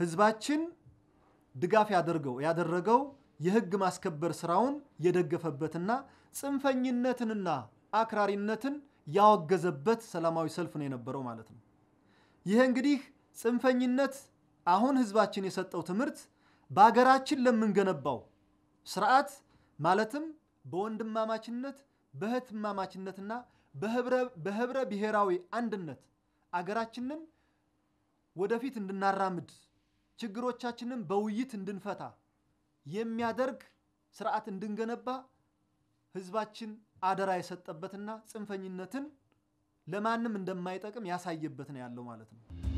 ህዝባችን ድጋፍ ያደርገው ያደረገው የህግ ማስከበር ስራውን የደገፈበትና ጽንፈኝነትንና አክራሪነትን ያወገዘበት ሰላማዊ ሰልፍ ነው የነበረው ማለት ነው። ይህ እንግዲህ ጽንፈኝነት አሁን ህዝባችን የሰጠው ትምህርት በሀገራችን ለምንገነባው ስርዓት ማለትም በወንድማማችነት በህትማማችነትና በህብረ ብሔራዊ አንድነት አገራችንን ወደፊት እንድናራምድ ችግሮቻችንን በውይይት እንድንፈታ የሚያደርግ ስርዓት እንድንገነባ ህዝባችን አደራ የሰጠበትና ጽንፈኝነትን ለማንም እንደማይጠቅም ያሳየበት ነው ያለው ማለት ነው።